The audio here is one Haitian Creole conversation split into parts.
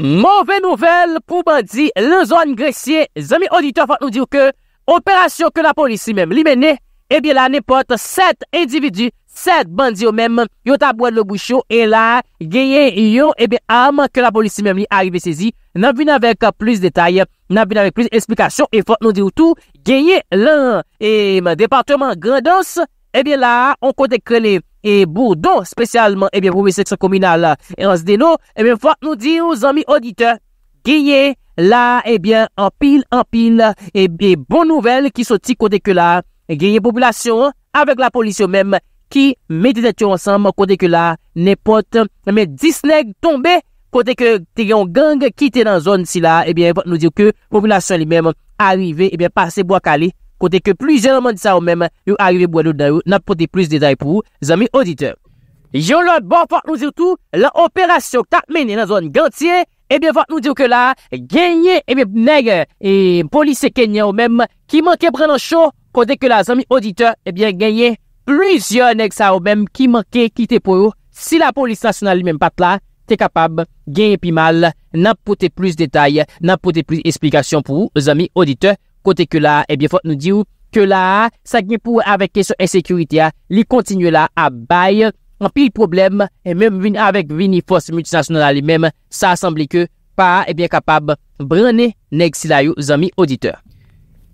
Mouve nouvel pou bandi, le zon gresye, zami auditor fote nou diw ke, operasyon ke la polisi mem li mene, ebi la ne pot set individu, set bandi yo mem, yo tabouan lo boucho, e la genye yo, ebi ama ke la polisi mem li arive sezi, nan vina vek plus detay, nan vina vek plus esplikasyon, e fote nou diw tou, genye lan, e eh, departement grandos, Ebyen eh eh eh la, on kote krele, e boudon spesyalman, ebyen pou mese seksyon kominal la, e ans deno, ebyen fote nou di ou zami odite, gyeye la, ebyen, anpil, anpil, ebyen, bon nouvel ki soti kote ke la, gyeye popolasyon, avek la polisyon mem, ki mede detyo ansam, kote ke la, nepot, ebyen, disneg tombe, kote ke teyon gang ki te dan zon si la, ebyen, fote nou di ou ke, popolasyon li mem, arive, ebyen, pase bo akale. kote ke plizye nanman disa ou menm, yo arive bo alou da ou, nanpote pliz detay pou ou, zami auditeur. Yo lor, bon, fok nou zir tou, la operasyon kta menen nan zon gantye, ebyen eh fok nou dir ke la, genye, ebyen eh neg, e polise kenye ou menm, ki manke prenan chou, kote ke la, zami auditeur, ebyen eh genye, plizye neg sa ou menm, ki manke kite pou ou, si la polise nasyonal li menm pat la, te kapab, genye pi mal, nanpote pliz detay, nanpote pliz esplikasyon pou ou, zami auditeur, Kote ke la, e eh bie fote nou diw, ke la, sa gen pou avek kesyon e sekurite ya, li kontinu eh la a baye, an pil problem, e menm vini avek vini fos multinasyonal li menm, sa asemble ke pa e bie kapab brane neg silayou zami auditeur.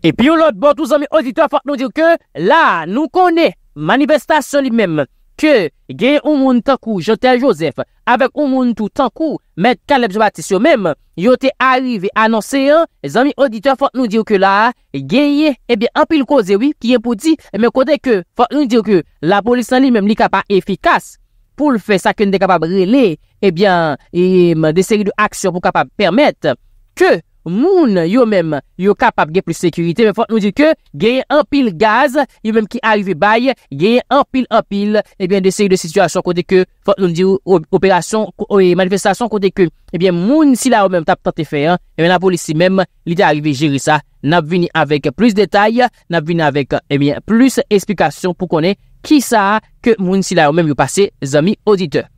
E pi yo lot bot ou zami auditeur fote nou diw ke, la nou kone manifestasyon li menm. Ke genye ou moun tankou, jote a Joseph, avek ou moun tout tankou, met kalep zo batisyon mem, yote arive anonsen, zami auditeur fok nou diyo ke la, genye, ebyen eh anpil kosewi, ki yon e pou di, men eh kote ke fok nou diyo ke la polis nan li mem li kapa efikas, pou l fe sakoun de kapa brele, ebyen, eh ebyen, de seri de aksyon pou kapa permette, ke... Moun yo mèm yo kapap ge plus sekurite, mè fòt nou di ke geye an pil gaz, yo mèm ki arive baye, geye an pil an pil eh de seri de situasyon kote ke, fòt nou di yo operasyon, e manifestasyon kote ke, eh moun si la yo mèm tap tante fe, mè eh, nan polisi mèm li de arive jiri sa, nan vini avèk plus detay, nan vini avèk plus esplikasyon pou konè ki sa ke moun si la yo mèm yo pase zami auditeur.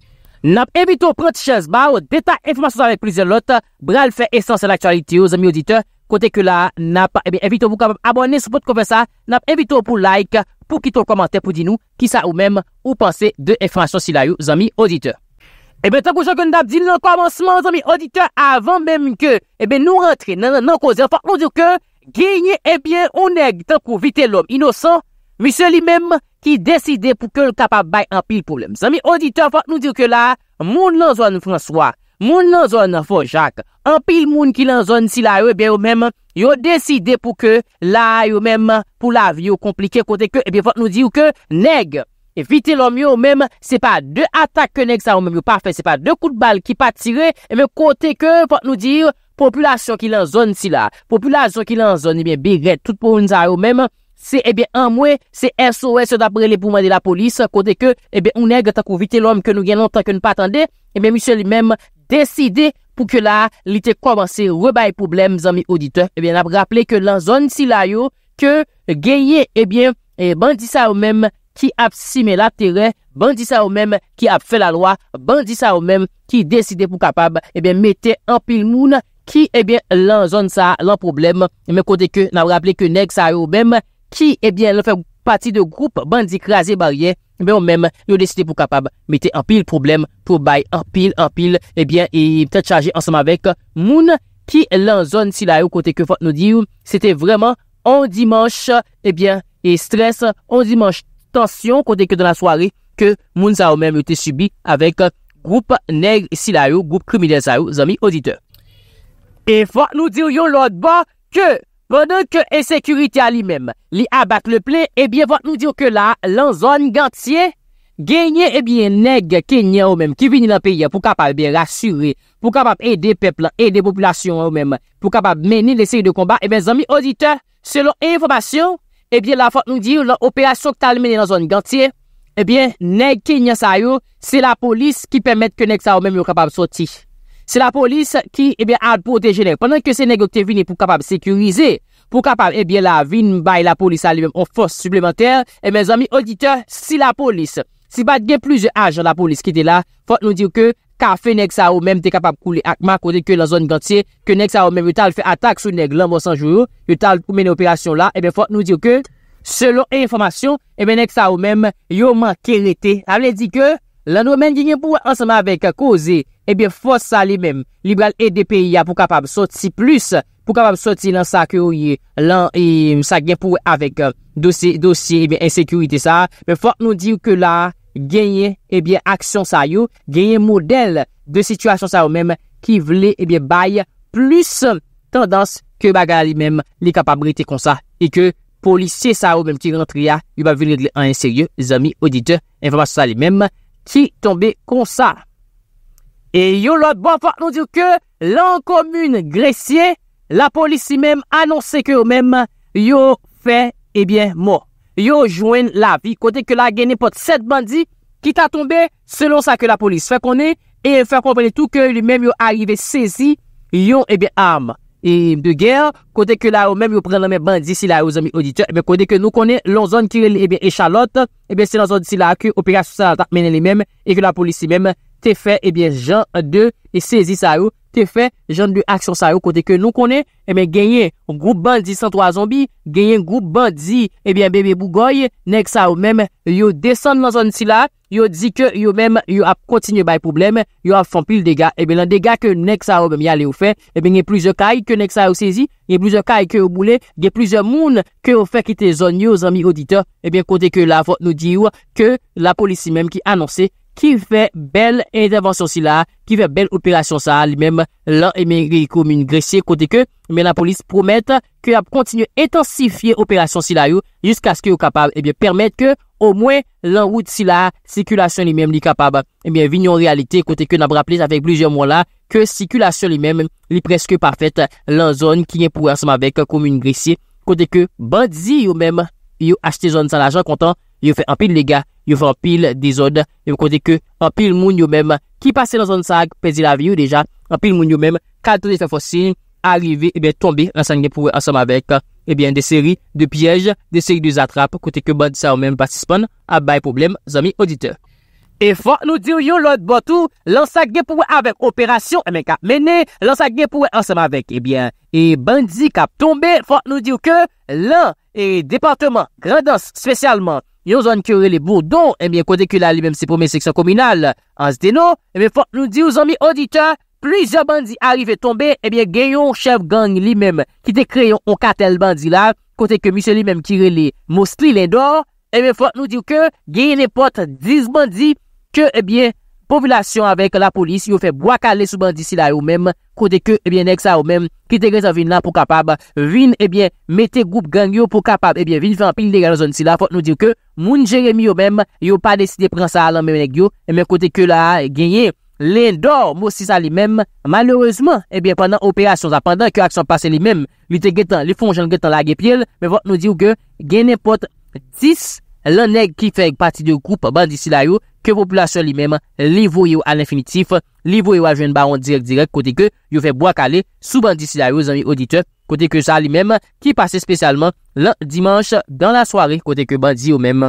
Nap evito proti chez ba ou deta informasyon zavek plezyon lot, bral fe esansel aktuality ou zami auditeur, kote ke la nap evito pou kabab abone sou pot konvensa, nap evito pou like, pou kitou komante pou dinou ki sa ou mem ou panse de informasyon silayou zami auditeur. Ebe tankou chakoun dap di nan kwa amansman zami auditeur, avan mem ke ebe eh nou rentre nan kouze, anfa nou dirke genye ebyen eh ou negi tankou vite lom inosan, misye li mem. ki deside pou ke l kapa bay an pil problem. Zan mi auditor, fote nou dir ke la, moun nan zon François, moun nan zon Fonjac, an pil moun ki lan zon si la yo, ben yo menm, yo deside pou ke, la yo menm, pou la yo komplike kote ke, e eh ben fote nou dir ke, neg, evite l om yo menm, se pa de atak ke neg sa yo menm, yo pa fe se pa de kout bal ki pa tire, e eh ben kote ke, fote nou dir, populasyon ki lan zon si la, populasyon ki lan zon, e eh ben bi red, tout pou yon zan yo menm, Se ebe eh amwe se SOS dapre le pouman de la polis Kote ke ebe eh un neg ta kou vite lom Ke nou gen lontan ke nou patande Ebe mi se li mem deside pou ke la Li te kouman se rebay problem zami audite Ebe nap rappele ke lan zon si la yo Ke genye ebe bandisa ou mem Ki ap sime la teren Bandisa ou mem ki ap fe la loa Bandisa ou mem ki deside pou kapab Ebe mette an pil moun Ki ebe lan zon sa lan problem Ebe eh kote ke nap rappele ke neg sa yo bem ki, ebyen, eh lè fè pati de groupe bandi krasi barye, ebyen, ou mèm, lè ou desite pou kapab mette anpil problem pou bay anpil, anpil, ebyen, eh e ptè chaje ansama vek euh, moun ki lè anzon silayou kote ke fòt nou diyo. Sète vreman, an dimanj, ebyen, e stres, an dimanj, tansyon kote ke dè la eh soare ke moun sa ou mèm yote subi avek groupe neg silayou, groupe kriminezayou, zami odite. E fòt nou diyo yon lòt ba, ke... Pendon ke e sekurite a li men, li abak le ple, e bie vat nou diyo ke la, lan zon gantye, genye e bie neg Kenya ou men ki vini la peye pou kapab e bie rasyure, pou kapab e de peple, e de populasyon ou men, pou kapab meni le seri de kombat, e bie zanmi audite, selon e informasyon, e bie la vat nou diyo la operasyon tal meni lan zon gantye, e bie neg Kenya sa yo, se la polis ki pemet ke neg sa ou men yo kapab soti. Si la polis ki ebyen ad proteje nek. Pendan ke se negokte vin e pou kapab sekurize. Pou kapab ebyen la vin bay la polis alimem on fos suplementer. Ebyen zami audite si la polis. Si bat gen plouze ajan la polis ki de la. Fok nou diyo ke kafe nek sa ou menm de kapab koule akman kote ke la zon gantye. Ke nek sa ou menm yo tal fe atak sou neg lan bon sanjou. Yo tal pou men operasyon la. Ebyen eh fok nou diyo ke. Selon informasyon ebyen eh nek sa ou menm yo man kere te. Able diyo ke. lan nou men genye pou anseman vek koze, ebyen fos sa li mem, liberal e de peyi ya pou kapab soti plus, pou kapab soti lan sa ke ou ye, lan e sa genye pou avek uh, dosye, dosye ebyen ensekurite sa, men fok nou diw ke la, genye ebyen aksyon sa yo, genye model de situasyon sa ou mem, ki vle ebyen baye plus tendans, ke baga li mem li kapabriti kon sa, e ke polisye sa ou mem ki rentri ya, yo ba venye de le an enserye, zami, odite, enfama sa li mem, ki tombe konsa. E yo lòt ban fòk nou diw ke, lan komune gresye, la polisi mem annonse ke yo mem, yo fè ebyen eh mò. Yo jwen la vi, kote ke la genepot sèd bandi, ki ta tombe, selon sa ke la polisi fè konè, e fè konpèlè tou ke yo mem yo arrive sezi, yo ebyen eh arm. E mbe ger, kote ke nou konen, lon zon kiril ebe Echalote, eh ebe eh se lon zon si la ak, operasyon san atak menen li men, eke la polisi men, te fe ebe jan de sezi sa yo, te fe jan de aksyon sa yo, kote ke nou konen, eh ebe genyen, group bandi 103 zombi, genyen group bandi, ebe bebe Bougoy, nek sa yo men, yo desen lon zon si la ak, Yo di ke yo mem yo ap kontinye bay problem, yo ap fon pil dega. Ebe lan dega ke nek sa yo bem yale ou fe, ebe nye plize kaye ke nek sa yo sezi, nye plize kaye ke ou boule, nye plize moun ke ou fe ki te zon yo zami audite, ebe konti ke la vot nou di yo ke la polisi mem ki anonsi, ki fe bel intervensyon si la, ki fe bel operasyon sa li mem, lan eme gri koumoun gresye kote ke, men la polis promette, ki ap kontinu etansifiye operasyon si la yo, jiska sk yo kapab, ebyen eh permette ke, o mwen lan wout si la, sikulasyon li mem li kapab, ebyen eh vinyon realite, kote ke nan braplez avek blizyon moun la, ke sikulasyon li mem, li preske parfet, lan zon ki yen pou rasem avek koumoun gresye, kote ke, bandzi yo mem, yo achete zon san la jan kontan, yo fe ampil le ga, Yon fè an pil dizod, yon kote ke an pil moun yon mèm ki pase nan san sak pezi la vi yon deja, an pil moun yon mèm kato de fè fosil, arive, e eh bè tombe, lan san gen pouwe ansam avek, e bè de seri, de piyej, de seri de zatrape, kote ke bandi sa ou mèm pasispon, a bay problem zami odite. E fòk nou diyo yon lòd botou, lan san gen pouwe avek operasyon, e mèn kap mène, lan san gen pouwe ansam avek, e bè, e bandi kap tombe, fòk nou diyo ke lòd. E departement, grandans, spesyalman, yon zon kirele boudon, e eh mwen kote kirele li men se pomen seksyon kominal. An se denon, e eh mwen fote nou di yon zon mi odita, plize bandi arive tombe, e eh mwen genyon chev gang li men, ki de kreyon okatel bandi la, kote ke miso li men kirele mousli lendo, e mwen fote nou di yo ke, genyon ne pot diz bandi, ke e bie... Povilasyon avek la polis yo fe boakale sou bandisi la yo menm, kote ke nek sa yo menm, kite gen sa vin lan pou kapab, vin eh mette goup gang yo pou kapab, eh vin fanpil de gen zon si la, fote nou diw ke moun jeremi yo menm, yo pa deside pren sa lan menm nek yo, menm kote ke la genye lendor mousi sa li menm, malerouzman pendant operasyon, pendant ki aksyon pase li menm, li te getan, li fonjen getan la gepiel, menm fote nou diw ke gen nepot tis, lan neg ki fek pati de ou koup bandi silayo ke populasyon li mem li vo yo al infinitif, li vo yo ajwen baron direk direk kote ke yo fek bo akale sou bandi silayo zami auditor kote ke sa li mem ki pase spesyalman lan dimanche dan la soare kote ke bandi yo mem.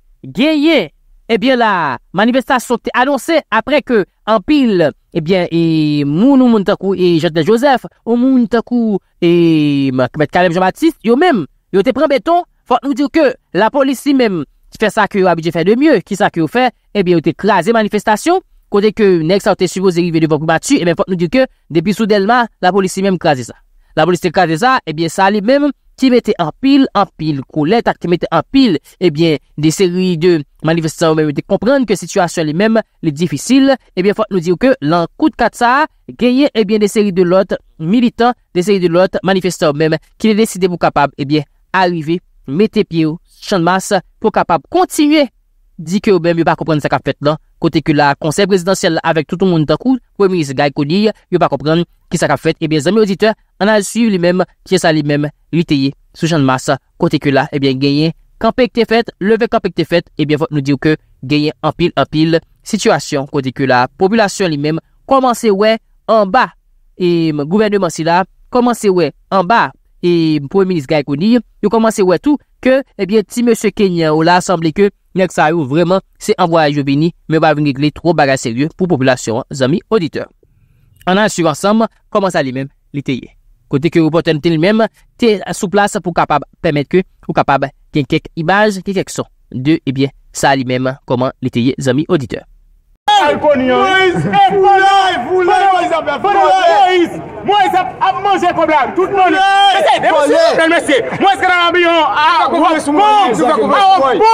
Genye, ebyen la manifestasyon te anonsen apre ke anpil, ebyen, mounou mounitakou e, e Jean-Denis Joseph, mounitakou e Mkbet Kalem Jean-Baptiste, yo men, yo te pren beton, fote nou dire ke la polisi men, te fè sa ki yo abidje fè de mye, ki sa ki yo fè, ebyen, yo te klaze manifestasyon, kote ke nek sa te suvo ze rive de vokou bati, ebyen, fote nou dire ke, depi soudelman, la polisi men klaze sa. La bolistikadeza, ebyen, sa li menm, ki mette an pil, an pil, kou letak, ki mette an pil, ebyen, de seri de manifestant ou menm, de komprenn ke situasyon li menm, li difisil, ebyen, fote nou diw ke, lan kout katsa, geye, ebyen, de seri de lot, militan, de seri de lot, manifestant ou menm, ki li deside pou kapab, ebyen, arive, mette piyo, chanmas, pou kapab kontinye, di ki ou menm, yo pa komprenn sa kap fèt lan, kote ki la konser prezidentsel avek toutoun moun takout, pou emilise gay koni, yo pa komprenn, Ki sa ka fet, ebyen, eh zami auditeur, anay su li mem, kye sa li mem, li teye, sou chan mas, kote ke la, ebyen, eh genyen, kampèk te fet, leve kampèk te fet, ebyen, eh vot nou diw ke genyen, anpil, anpil, situasyon, kote ke la, populasyon li mem, komanse wè, anba, e, gouven de mansi la, komanse wè, anba, e, pou eminis gay koni, yo komanse wè tou, ke, ebyen, ti monsi Kenyan ou la, sanble ke, nyak sa ou, vreman, se anvwa yo beni, men wav nge gle tro bagay seriou pou populasyon, zami auditeur. Anansu ansam, koman sa li eh men li teye. Kote ke ou poten ten li men, te sou plas pou kapab temet ke ou kapab ten kek ibaj, kek son. De, ebyen, sa li men koman li teye zami auditeur. terrorist e mu isоля met anbe file M allen ap manje be konb anwen ajuste zangine ay man lane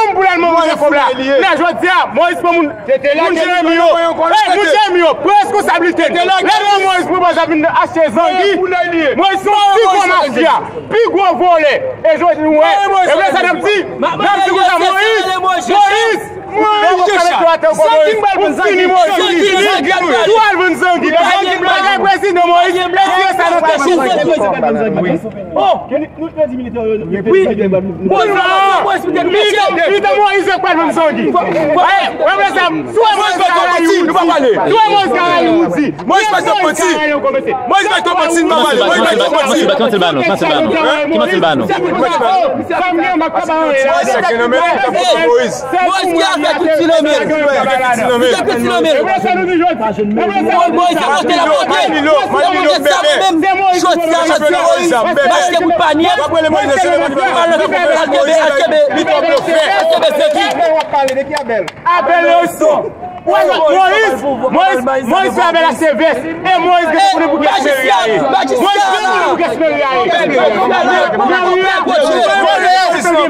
poush k xa fit kind jen obey tes sa a genpsi a, m terengo M Mwen yon jesha Sotin bal pen zangin Sotin bal pen zangin Mwen yon jesha Mwen sepe Nouном ze 者 ye loul wany koun, yoли bom Мы somne fok Cherhé, cuman Zipi Mensaje. Jè pe pè ti nan mè nè! Jè pe se nan mè jan! Mè mò disan, mè palè la penè! Mè diye sap mèm, chote... Mò dène nyè bay tè pa mè ton pè! A tebe lito mè fe frè! ocaré dekè abèl? Abèlè ou song! transparency! Bcke mi pe normal!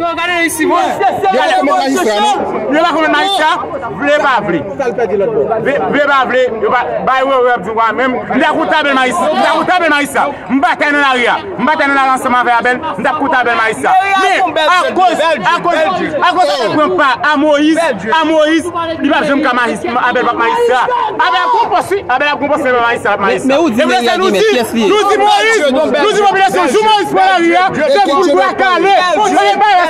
Yo gane yon si mwen bon. Yo bako mwen Marisa Vle bavle Vle bavle Mwen akouta bel Marisa Mwen batan yon ariya Mwen batan yon ransman ve Abel Mwen akouta bel Marisa Akoz akouta mwen pa A Moise Abel bako Marisa Abel akoun posi Mwen se nou si Nou si mobilason Jou Moise mwen ariya Mwen se mwen kalen